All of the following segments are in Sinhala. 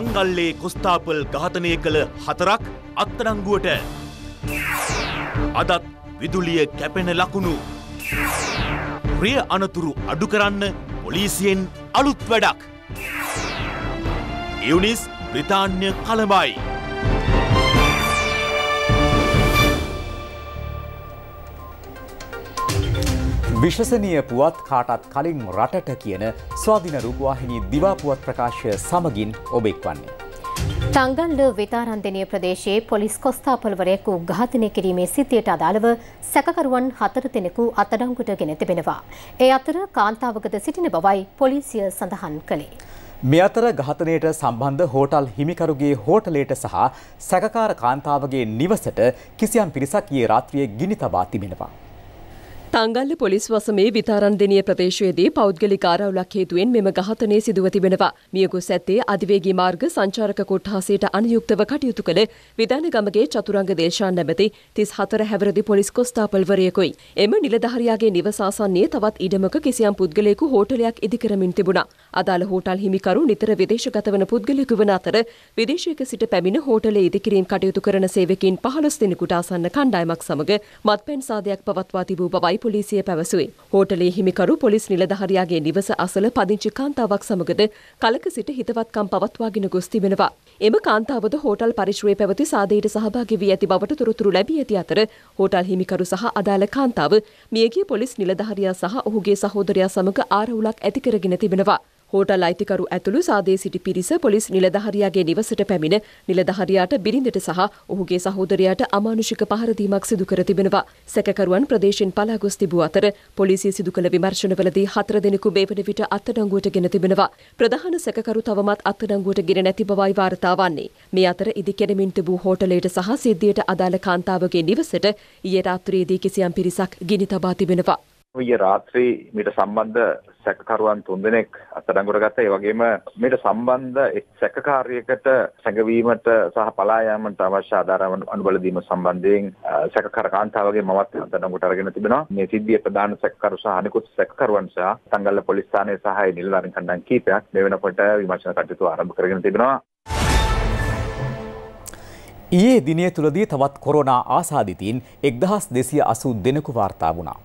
තංගල්ලේ කොස්තාපල් ඝාතනය කළ හතරක් අත්තරංගුවට අදත් විදුලිය කැපෙන ලකුණු ප්‍රිය අනතුරු අඩු කරන්න පොලිසියෙන් අලුත් වැඩක්. යුනිස් බ්‍රිතාන්්‍ය කළබයි. විශ්වසනීය පුවත් කාටත් කලින් රටට කියන ස්වාධින රූපවාහිනී දිවාපුවත් ප්‍රකාශය සමගින් ඔබ එක්වන්නේ. තංගල්ල වෙතාරන්දනය ප්‍රදේශයේ පොලිස් කොස්ථාපල්වරයෙකු ඝාතනය කිරීමේ සිතියට අදාළව සැකකරුවන් හතර දෙනෙකු අතඩංගුට ගෙන තිබෙනවා. ඒ අතර කාන්තාවකද සිටින බවයි පොලිසිය සඳහන් කළේ. මේ අතර ඝාතනයට සම්බන්ධ හෝටල් හිමිකරුගේ හෝටලයට සහ සැකකාර කාන්තාවගේ නිවසට කිසියම් පිරිසක් ඊයේ රාත්‍රියේ ගිනි තබා තිබෙනවා. තංගල්ල පොලිස් වසමේ විතාරන්දිනිය ප්‍රදේශයේදී පෞද්ගලික ආරවුලක් හේතුවෙන් මෙම ඝාතනය සිදුව තිබෙනවා. මියගොස් ඇත්තේ අධිවේගී මාර්ග සංචාරක කොට්ඨාසයට අනුයුක්තව කටයුතු කළ විධානගමගේ චතුරංග දේශාන් නැමැති 34 හැවිරිදි පොලිස් කොස්තාපල්වරයෙකුයි. එම නිලධාරියාගේ නිවස ආසන්නයේ තවත් ඉඩමක කිසියම් පුද්ගලයෙකු හෝටලයක් ඉදිකරමින් තිබුණා. අදාළ හෝටල් හිමිකරු නිතර විදේශගත වන පුද්ගලයෙකු වන අතර විදේශයක සිට පැමිණ හෝටලයේ ඉදිකිරීම් කටයුතු කරන සේවකයන් 15 දෙනෙකුට ආසන්න කණ්ඩායමක් සමග මත්පැන් සාදයක් පවත්වා තිබූ බවයි පොලිසිය පැවසුවේ. හෝටලේ හිමිකරු පොලිස් නිලධහරයාගේ නිවස අසල පදිංචි කාන්තාවක් සමගද කලක සිට හිතවත්කම් පවත්වාගෙන ගොස් තිබෙනවා. එම කාන්තාවද හෝටල් පරිශ්‍රයේ පැවති සාදයට සහභාගි වී ඇති බවට තොරතුරු ලැබී ඇති අතර හෝටල් හිමිකරු සහ අදාළ කාන්තාව මියගිය පොලිස් නිලධහරයා සහ ඔහුගේ සහෝදරයා සමග ආරවුලක් ඇතිකරගෙන තිබෙනවා. හෝටල් අයිතිකරු ඇතුළු සාදේ සිටි පිරිස පොලිස් නිලධහරයාගේ නිවසට පැමිණ නිලධහරයාට බිරිඳට සහ ඔහුගේ සහෝදරයාට අමානුෂික පහරදීමක් සිදු කර තිබෙනවා. සැකකරුවන් ප්‍රදේශෙන් පලාගොස් තිබූ අතර පොලිසිය සිදු කළ විමර්ශනවලදී හතර දෙනෙකු බේපන විට අත්අඩංගුවට ගෙන තිබෙනවා. ප්‍රධාන සැකකරු තවමත් අත්අඩංගුවට ගෙන නැති බවයි වාර්තා වන්නේ. මේ අතර ඉදි කෙරමින් තිබූ හෝටලයට සහ සිද්ධියට අදාළ කාන්තාවගේ නිවසට ඊයේ රාත්‍රියේදී කිසියම් පිරිසක් ගිනි තබා තිබෙනවා. ඊයේ රාත්‍රී මීට සම්බන්ධ සැකකරුවන් තුන්දෙනෙක් අත්අඩංගුවට ගත්තා. ඒ වගේම මේට සම්බන්ධ සැකකාරියකට සැඟවීමට සහ පලා යාමට අවශ්‍ය ආධාර අනුබල දීම සම්බන්ධයෙන් සැකකර කාන්තාවගේ මවත් අත්අඩංගුවට අරගෙන තිබෙනවා. මේ සිද්ධිය ප්‍රධාන සැකකරු සහ අනිකුත් සැකකරුවන් සහ සංගල්ල පොලිස් ස්ථානයේ සහාය නිලධාරීන් කණ්ඩායම් කීපයක් මේ වෙනකොට විමර්ශන කටයුතු ආරම්භ කරගෙන තිබෙනවා. ඊයේ දිනය තුළදී තවත් කොරෝනා ආසාධිතීන් එක්දහස් දෙසිය අසු දෙනෙකු වාර්තා වුණා.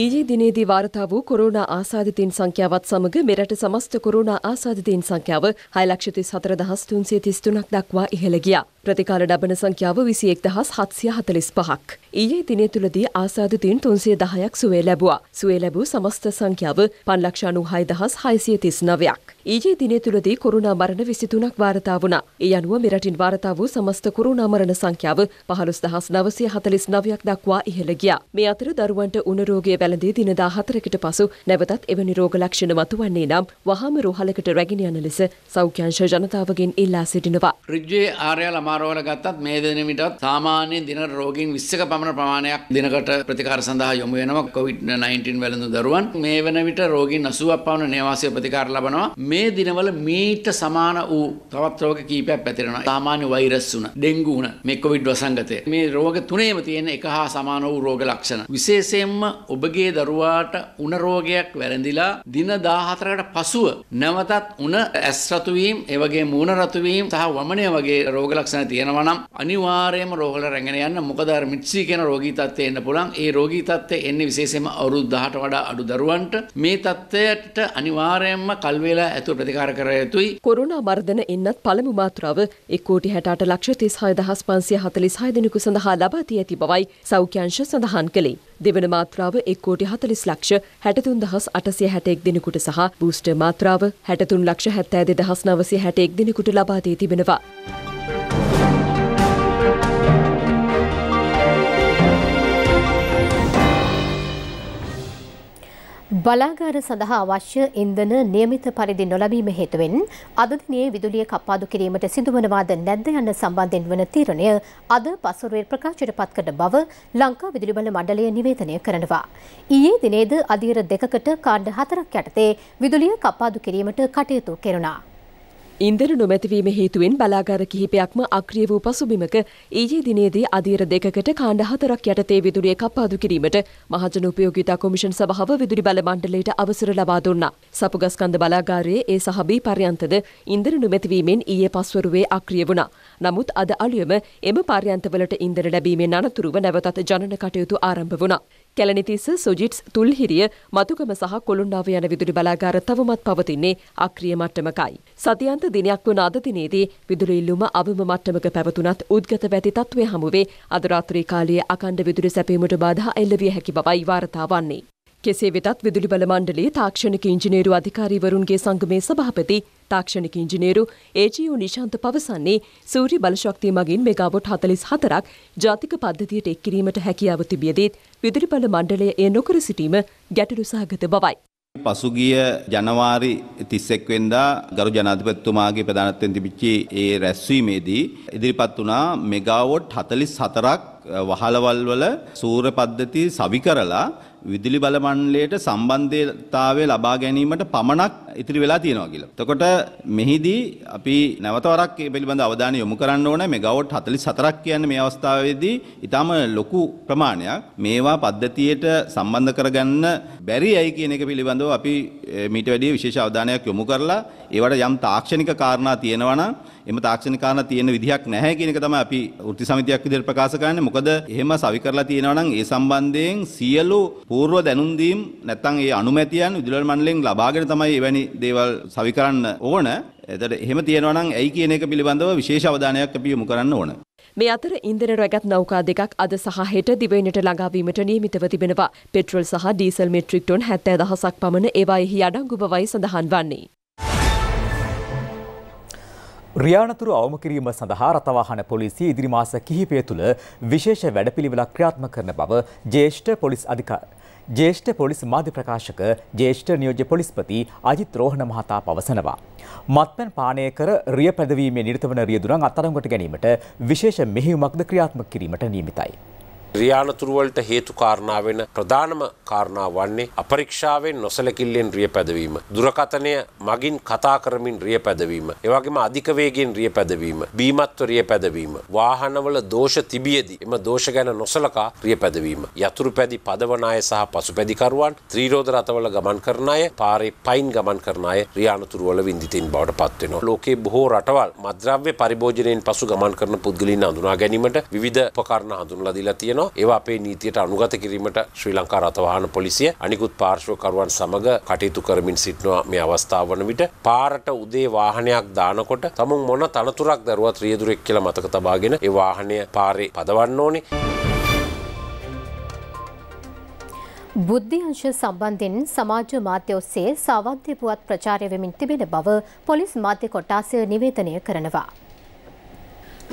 ඊයේ දිනේදී වාර්තා වූ කොරෝනා ආසාදිතයින් සංඛ්‍යාවත් සමග මෙරට සමස්ත කොරෝනා ආසාදිතයින් සංඛ්‍යාව 634333ක් දක්වා ඉහළ ගියා. ප්‍රතිකාල ලබන සංඛ්‍යාව විසි එක්දහස් හත්සිය හතලිස් පහක්. ඊයේ දිනය තුළදී ආසාධතින් තුන්සිය දහයක් සුවේ ලැබවා. සුවේ ලැබූ සමස්ත සංඛ්‍යාව පන්ලක්ෂානු හයිදහස් හයිසිය තිස් නවයක්. ඊයේ දිනය තුළදී කොරුණා මරණ විසිතුනක් වාර්තා වුණා. ඒ අනුව මෙරටින් වාර්තා වූ සමස්ත කොරුණා මරණ සංඛ්‍යාව පහළොස් දහස් නවසිය හතලිස් නවයක් දක්වා ඉහළ ගියා. මේ අතර දරුවන්ට උණරෝගය වැළඳී දිනදා හතරකට පසු නැවතත් එවැනි රෝග ලක්ෂණ මතුවන්නේ නම් වහාම රෝහලකට රැගෙන යන ලෙස සෞඛ්‍යංශ ජනතාවගෙන් ඉල්ලා සිටිනවා. රිජ්ජේ ආර්යලා ආහාරවල ගත්තත් මේ දෙන විටත් සාමාන්‍ය දින රෝගීන් 20ක පමණ ප්‍රමාණයක් දිනකට ප්‍රතිකාර සඳහා යොමු වෙනවා COVID-19 වැළඳු දරුවන්. මේ වන විට රෝගීන් 80ක් පමණ නේවාසිය ප්‍රතිකාර ලබනවා. මේ දිනවල මීට සමාන වූ තවත් රෝග කීපයක් පැතිරෙනවා. සාමාන්‍ය වෛරස් උණ, ඩෙන්ගු උණ, මේ COVID වසංගතය. මේ රෝග තුනේම තියෙන එක හා සමාන වූ රෝග ලක්ෂණ. විශේෂයෙන්ම ඔබගේ දරුවාට උණ රෝගයක් වැළඳිලා දින 14කට පසුව නැවතත් උණ ඇස් රතු වීම, ඒ වගේ මූණ රතු වීම සහ වමනය වගේ රෝග ලක්ෂණ ලක්ෂණ තියෙනවා නම් අනිවාර්යයෙන්ම රෝහල රැගෙන යන්න මොකද අර මිත්සි කියන රෝගී තත්ත්වය එන්න පුළුවන්. ඒ රෝගී තත්ත්වය එන්නේ විශේෂයෙන්ම අවුරුදු 18ට වඩා අඩු දරුවන්ට. මේ තත්ත්වයට අනිවාර්යයෙන්ම කල් වේලා ඇතුව ප්‍රතිකාර කර යුතුයි. කොරෝනා මර්ධන එන්නත් පළමු මාත්‍රාව 1 කෝටි 68 ලක්ෂ 36546 දිනක සඳහා ලබා දී ඇති බවයි සෞඛ්‍යංශ සඳහන් කළේ. දෙවන මාත්‍රාව 1 කෝටි 40 ලක්ෂ 63861 දිනකට සහ බූස්ටර් මාත්‍රාව 63 ලක්ෂ 72961 දිනකට ලබා දී තිබෙනවා. බලාගාර සඳහා අවශ්‍ය ඉන්ධන નિયમિત පරිදි නොලැබීම හේතුවෙන් අද දිනේ විදුලිය කප්පාදු කිරීමට සිදුවනවාද නැද්ද යන සම්බන්ධයෙන් වන තීරණය අද පසුරුවේ ප්‍රකාශයට පත් කරන බව ලංකා විදුලි බල මණ්ඩලය නිවේදනය කරනවා. ඊයේ දිනේද අදියර දෙකකට කාණ්ඩ හතරක් යටතේ විදුලිය කප්පාදු කිරීමට කටයුතු කෙරුණා. ඉන්දන නොමැතිවීම හේතුවෙන් බලාගාර කිහිපයක්ම අක්‍රිය වූ පසුබිමක ඊයේ දිනේදී අදියර දෙකකට කාණ්ඩ හතරක් යටතේ විදුලිය කප්පාදු කිරීමට මහජන උපයෝගිතා කොමිෂන් සභාව විදුලි බල මණ්ඩලයට අවසර ලබා දුන්නා. සපුගස්කන්ධ බලාගාරයේ ඒ සහබී පර්යන්තද ඉන්දන නොමැතිවීමෙන් ඊයේ පස්වරුවේ අක්‍රිය වුණා. නමුත් අද අලුයම එම පර්යන්තවලට ඉන්දන ලැබීමෙන් අනතුරුව නැවතත් ජනන කටයුතු ආරම්භ වුණා. කැලණිතිස්ස සුජිට්ස් තුල්හිරිය මතුකම සහ කොළුණ්ඩාව යන විදුලි බලාගාර තවමත් පවතින්නේ අක්‍රිය මට්ටමකයි. සතියන්ත දිනයක් වන අද දිනේදී විදුලි ඉල්ලුම අවම මට්ටමක පැවතුනත් උද්ගත වැති තත්ත්වය හමුවේ අද රාත්‍රී කාලයේ අකණ්ඩ විදුලි සැපීමට බාධා එල්ල විය හැකි බවයි වාර්තා වන්නේ. කෙසේ වෙතත් විදුලි බල මණ්ඩලයේ තාක්ෂණික ඉංජිනේරු අධිකාරීවරුන්ගේ සංගමේ සභාපති තාක්ෂණික ඉංජිනේරු ඒජීව නිශාන්ත පවසන්නේ සූරි බලශක්තිය මගින් මෙගාවොට් 44ක් ජාතික පද්ධතියට එක් කිරීමට හැකියාව තිබියදීත් විදුලි බල මණ්ඩලය එය නොකර සිටීම ගැටලු සහගත බවයි. පසුගිය ජනවාරි 31 වෙනිදා ගරු ජනාධිපතිතුමාගේ ප්‍රධානත්වයෙන් තිබිච්ච ඒ රැස්වීමේදී ඉදිරිපත් වුණා මෙගාවොට් 44ක් වහලවල් වල සූර්ය පද්ධති සවි කරලා විදුලි බල මණ්ඩලයට සම්බන්ධතාවය ලබා ගැනීමට පමණක් ඉතිරි වෙලා තියෙනවා කියලා. එතකොට මෙහිදී අපි නැවත වරක් මේ පිළිබඳ අවධානය යොමු කරන්න ඕනේ. මෙගාවොට් 44ක් කියන්නේ මේ අවස්ථාවේදී ඊටම ලොකු ප්‍රමාණයක්. මේවා පද්ධතියට සම්බන්ධ කරගන්න බැරි ඇයි කියන එක පිළිබඳව අපි මීට වැඩිය විශේෂ අවධානයක් යොමු කරලා ඒවට යම් තාක්ෂණික කාරණා තියෙනවා නම් එම තාක්ෂණික කාරණා තියෙන විදිහක් නැහැ කියන එක තමයි අපි වෘත්ති සමිතියක් විදිහට ප්‍රකාශ කරන්නේ. මොකද එහෙම සවි කරලා තියෙනවා නම් ඒ සම්බන්ධයෙන් සියලු පූර්ව දැනුම් දීම් නැත්නම් ඒ අනුමැතියන් විදුලි මණ්ඩලයෙන් ලබාගෙන තමයි එවැනි දේවල් සවි කරන්න ඕන. එතකොට එහෙම තියෙනවා නම් ඇයි කියන එක පිළිබඳව විශේෂ අවධානයක් අපි යොමු කරන්න ඕන. මේ අතර ඉන්දන රැගත් නෞකා දෙකක් අද සහ හෙට දිවයිනට ළඟාවීමට නියමිතව තිබෙනවා. පෙට්‍රල් සහ ඩීසල් මෙට්‍රික් ටොන් 70000ක් පමණ ඒවා එහි අඩංගු බවයි සඳහන් වන්නේ. ්‍රියානතුර අවම කිරීම සඳහා රතවාහන පොලිසි ඉදිරි මාස කිහිපය තුළ විශේෂ වැඩපිළිවෙලක් ක්‍රියාත්ම කරන බව ජේෂ්ඨ පොලිස් අධිකා ජේෂ්ඨ පොලිස් මාධ්‍ය ප්‍රකාශක ජේෂ්ඨ නියෝජ්‍ය පොලිස්පති අජිත් රෝහණ මහතා පවසනවා. මත්පැන් පානය කර රිය පැදවීමේ නිර්තවන රියදුරන් අතරංගොට ගැනීමට විශේෂ මෙහිවුමක්ද ක්‍රියාත්ම කිරීමට නීමිතයි. ක්‍රියානතුරුවලට හේතු කාරණා වෙන ප්‍රධානම කාරණා වන්නේ අපරීක්ෂාවෙන් නොසලකිල්ලෙන් රිය පැදවීම. දුරකථනය මගින් කතා කරමින් රිය පැදවීම. එවගේම අධික වේගෙන් රිය පැදවීම. බීමත්ව රිය පැදවීම. වාහනවල දෝෂ තිබියදී එම දෝෂ ගැන නොසලකා රිය පැදවීම. යතුරු පැදි පදවන අය සහ පසුපැදිකරුවන් ත්‍රීරෝධ රථවල ගමන් කරන අය පාරේ පයින් ගමන් කරන අය රියානතුරුවල විඳිතින් බවට පත්වෙනවා. ලෝකේ බොහෝ රටවල් මද්‍රව්‍ය පරිභෝජනයෙන් පසු ගමන් කරන පුද්ගලින් අඳුනා ගැනීමට විවිධ උපකරණ හඳුන්ලා දීලා තියෙනවා. තියෙනවා. ඒවා අපේ නීතියට අනුගත කිරීමට ශ්‍රී ලංකා රථවාහන පොලිසිය අනිකුත් පාර්ශ්වකරුවන් සමග කටයුතු කරමින් සිටිනවා මේ අවස්ථාව වන විට. පාරට උදේ වාහනයක් දානකොට තමුන් මොන තනතුරක් දරුවත් රියදුරෙක් කියලා මතක තබාගෙන ඒ වාහනය පාරේ පදවන්න ඕනේ. බුද්ධිංශ සම්බන්ධෙන් සමාජ මාධ්‍ය ඔස්සේ සාවන්්‍ය පුවත් ප්‍රචාරය වෙමින් තිබෙන බව පොලිස් මාධ්‍ය කොට්ටාසය නිවේදනය කරනවා.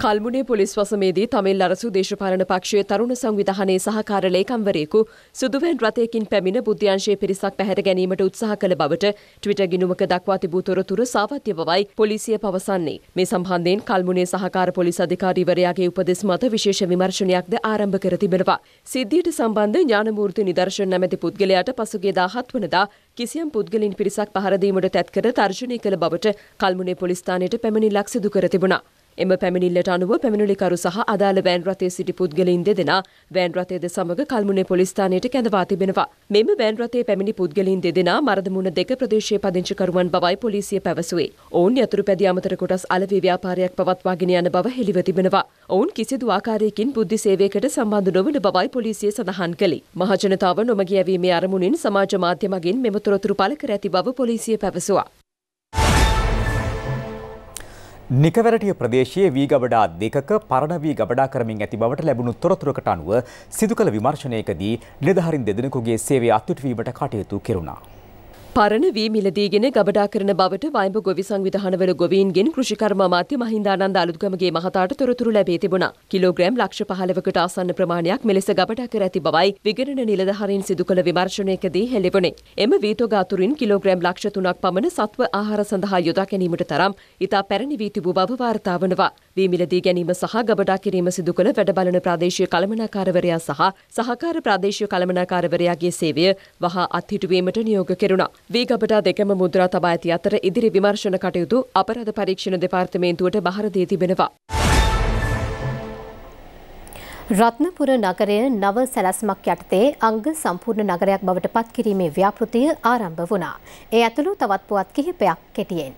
කල්මුණේ පොලිස් වසමේදී තමිල් අරසු දේශපාලන පක්ෂයේ තරුණ සංවිධානයේ සහකාර ලේකම්වරයෙකු සුදුවෙන් රථයකින් පැමිණ බුද්ධ්‍යංශයේ පිරිසක් පැහැර ගැනීමට උත්සාහ කළ බවට ට්විටර් ගිණුමක දක්වා තිබූ තොරතුරු සාවත්‍ය බවයි පොලිසිය පවසන්නේ. මේ සම්බන්ධයෙන් කල්මුණේ සහකාර පොලිස් අධිකාරීවරයාගේ උපදෙස් මත විශේෂ විමර්ශනයක්ද ආරම්භ කර තිබෙනවා. සිද්ධියට සම්බන්ධ ඥානමූර්ති නිදර්ශන නැමැති පුද්ගලයාට පසුගිය 17 වනදා කිසියම් පුද්ගලින් පිරිසක් පහර දීමට තැත් කර තර්ජනය කළ බවට කල්මුණේ පොලිස් ස්ථානයට පැමිණිලක් සිදු කර තිබුණා. එම පැමිණිල්ලට අනුව පැමිණිලිකරු සහ අදාළ වෑන් රථයේ සිටි පුද්ගලයින් දෙදෙනා වෑන් රථයද සමග කල්මුනේ පොලිස් ස්ථානයට කැඳවා තිබෙනවා. මෙම වෑන් රථයේ පැමිණි පුද්ගලයින් දෙදෙනා මරදමුණ දෙක ප්‍රදේශයේ පදිංචිකරුවන් බවයි පොලිසිය පැවසුවේ. ඔවුන් යතුරුපැදි අමතර කොටස් අලවි ව්‍යාපාරයක් පවත්වාගෙන යන බව හෙළිව තිබෙනවා. ඔවුන් කිසිදු ආකාරයකින් බුද්ධි සේවයකට සම්බන්ධ නොවන බවයි පොලිසිය සඳහන් කළේ. මහජනතාව නොමගියැවීමේ අරමුණින් සමාජ මාධ්‍ය මගින් මෙම තොරතුරු පළ කර ඇති බව පොලිසිය පැවසුවා. නිකවැරටිය ප්‍රදේශයේ වී ගබඩා දෙකක පරණ වී ගබඩා කරමින් ඇති බවට ලැබුණු තොරතුරකට අනුව සිදු කළ විමර්ශනයකදී නිලධාරීන් දෙදෙනෙකුගේ සේවය අත්විටීමට කටයුතු කෙරුණා. පරණ වී මිලදීගෙන ගබඩා කරන බවට වයඹ ගොවි සංවිධානවල ගොවීන්ගෙන් කෘෂිකර්ම අමාත්‍ය මහින්දානන්ද අලුත්ගමගේ මහතාට තොරතුරු ලැබී තිබුණා. කිලෝග්‍රෑම් ලක්ෂ 15කට ආසන්න ප්‍රමාණයක් මෙලෙස ගබඩා කර ඇති බවයි විගණන නිලධාරීන් සිදු කළ විමර්ශනයකදී හෙළිවුණේ. එම වීතෝග අතුරින් කිලෝග්‍රෑම් ලක්ෂ 3ක් පමණ සත්ව ආහාර සඳහා යොදා ගැනීමට තරම් ඉතා පැරණි වී තිබූ බව වාර්තා වනවා. වී මිලදී ගැනීම සහ ගබඩා කිරීම සිදු කළ වැඩබලන ප්‍රාදේශීය කළමනාකාරවරයා සහ සහකාර ප්‍රාදේශීය කළමනාකාරවරයාගේ සේවය වහා අත්හිටුවීමට නියෝග කෙරුණා. වී ගබඩා දෙකම මුද්‍රා තබා ඇති අතර ඉදිරි විමර්ශන කටයුතු අපරාධ පරීක්ෂණ දෙපාර්තමේන්තුවට බහර දී තිබෙනවා. රත්නපුර නගරය නව සැලැස්මක් යටතේ අංග සම්පූර්ණ නගරයක් බවට පත්කිරීමේ ව්‍යාපෘතිය ආරම්භ වුණා. ඒ ඇතුළු තවත් පුවත් කිහිපයක් කෙටියෙන්.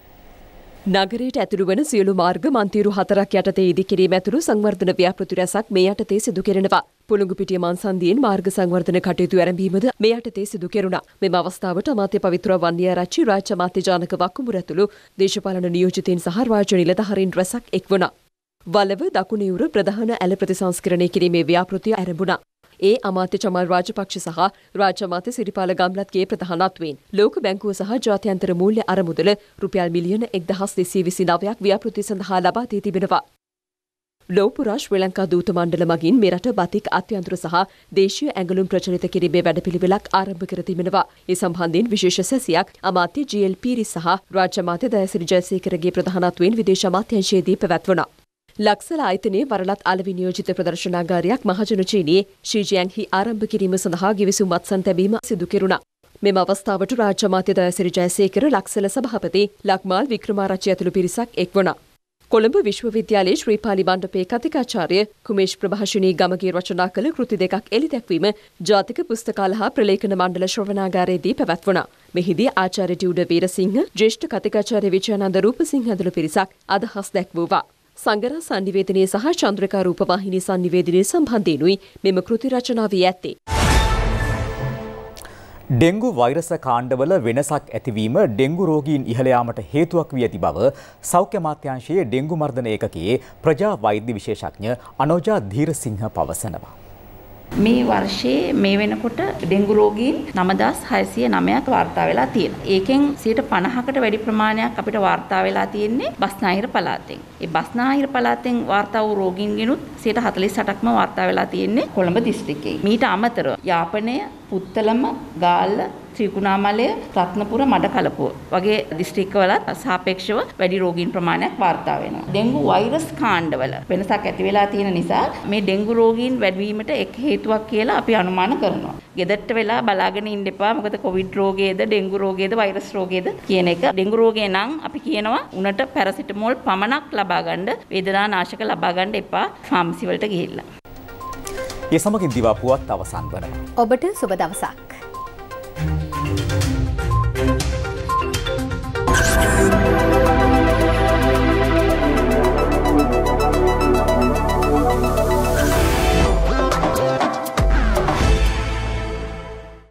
නගරයට ඇතුළු වන සියලු මාර්ග මන්තීරු හතරක් යටතේ ඉදිකිරීම ඇතුළු සංවර්ධන ව්‍යාපෘති රැසක් මේ යටතේ සිදු කෙරෙනවා. පුළඟුපිටිය මන්සන්දියෙන් මාර්ග සංවර්ධන කටයුතු ආරම්භීමද මේ යටතේ සිදු කෙරුණා. මෙම අවස්ථාවට අමාත්‍ය පවිත්‍ර වන්නිය රාජ්‍ය රාජ්‍ය අමාත්‍ය ජානක වක්කුඹුර ඇතුළු දේශපාලන නියෝජිතයින් සහ රාජ්‍ය නිලධාරීන් රැසක් එක් වුණා. වලව දකුණු යුර ප්‍රධාන ඇල ප්‍රතිසංස්කරණය කිරීමේ ව්‍යාපෘතිය ආරම්භුණා. ඒ අමාත්‍ය චමල් රාජපක්ෂ සහ රාජ්‍ය අමාත්‍ය සිරිපාල ගම්ලත්ගේ ප්‍රධානත්වයෙන් ලෝක බැංකුව සහ ජාත්‍යන්තර මූල්‍ය අරමුදල රුපියල් මිලියන 1229ක් ව්‍යාපෘති සඳහා ලබා දී තිබෙනවා. ලෝපුරා ශ්‍රී ලංකා දූත මණ්ඩල මගින් මෙරට බතික් අත්‍යන්තර සහ දේශීය ඇඟලුම් ප්‍රචලිත කිරීමේ වැඩපිළිවෙලක් ආරම්භ කර තිබෙනවා. ඒ සම්බන්ධයෙන් විශේෂ සැසියක් අමාත්‍ය ජී.එල්. පීරි සහ රාජ්‍ය අමාත්‍ය දයසිරි ජයසේකරගේ ප්‍රධානත්වයෙන් විදේශ අමාත්‍යාංශයේදී පැවැත්වුණා. ලක්සල ආයතනයේ වරලත් අලවි නියෝජිත ප්‍රදර්ශනාගාරයක් මහජන චීනයේ ශීජයන්හි ආරම්භ කිරීම සඳහා ගිවිසුමත් සන්තැබීම සිදු කෙරුණා. මෙම අවස්ථාවට රාජ්‍ය මාත්‍ය දයසිරි ජයසේකර ලක්සල සභාපති ලක්මාල් වික්‍රමාරච්චි ඇතුළු පිරිසක් එක්වුණා. කොළඹ විශ්වවිද්‍යාලයේ ශ්‍රීපාලි මණ්ඩපයේ කතිකාචාර්ය කුමේෂ් ප්‍රභාෂිනී ගමගේ රචනා කළ කෘති දෙකක් එලි දැක්වීම ජාතික පුස්තකාල හා ප්‍රලේඛන මණ්ඩල ශ්‍රවණාගාරයේදී පැවැත්වුණා. මෙහිදී ආචාර්ය ටියුඩ වීරසිංහ, ජ්‍යෙෂ්ඨ කතිකාචාර්ය විජයානන්ද රූපසිංහ ඇතුළු පිරිසක් අදහස් දැක්වුවා. සංගරා සංනිවේදනයේ සහ චන්ද්‍රකා රූපවාහිනී සංනිවේදනයේ සම්බන්ධයෙන්ුයි මෙම කෘති රචනාවී ඇත්තේ. ඩෙංගු වෛරස කාණ්ඩවල වෙනසක් ඇතිවීම ඩෙංගු රෝගීන් ඉහළ යාමට හේතුවක් වී ඇති බව සෞඛ්‍ය අමාත්‍යාංශයේ ඩෙංගු මර්ධන ඒකකයේ ප්‍රජා වෛද්‍ය විශේෂඥ අනෝජා ධීරසිංහ පවසනවා. මේ වර්ෂයේ මේ වෙනකොට ඩෙංගු රෝගීන් 9609ක් වාර්තා වෙලා තියෙනවා. ඒකෙන් 50%කට වැඩි ප්‍රමාණයක් අපිට වාර්තා වෙලා තියෙන්නේ බස්නාහිර පළාතෙන්. ඒ බස්නාහිර පළාතෙන් වාර්තා වූ රෝගීන්ගෙනුත් 48%ක්ම වාර්තා වෙලා තියෙන්නේ කොළඹ දිස්ත්‍රික්කයේ. මීට අමතරව යාපනය, පුත්තලම, ගාල්ල, ත්‍රිකුණාමලය, රත්නපුර, මඩකලපුව වගේ දිස්ත්‍රික්කවලත් සාපේක්ෂව වැඩි රෝගීන් ප්‍රමාණයක් වාර්තා වෙනවා. ඩෙන්ගු වෛරස් කාණ්ඩවල වෙනසක් ඇති වෙලා තියෙන නිසා මේ ඩෙන්ගු රෝගීන් වැඩිවීමට එක් හේතුවක් කියලා අපි අනුමාන කරනවා. ගෙදරට වෙලා බලාගෙන ඉන්න එපා. මොකද කොවිඩ් රෝගයේද, ඩෙන්ගු රෝගයේද, වෛරස් රෝගයේද කියන එක ඩෙන්ගු රෝගේ නම් අපි කියනවා උනට පැරසිටමෝල් පමණක් ලබා ගන්න, වේදනානාශක ලබා ගන්න එපා ෆාමසි වලට ගිහිල්ලා. ඒ සමගින් දිවාපුවත් අවසන් වනවා. ඔබට සුබ දවසක්.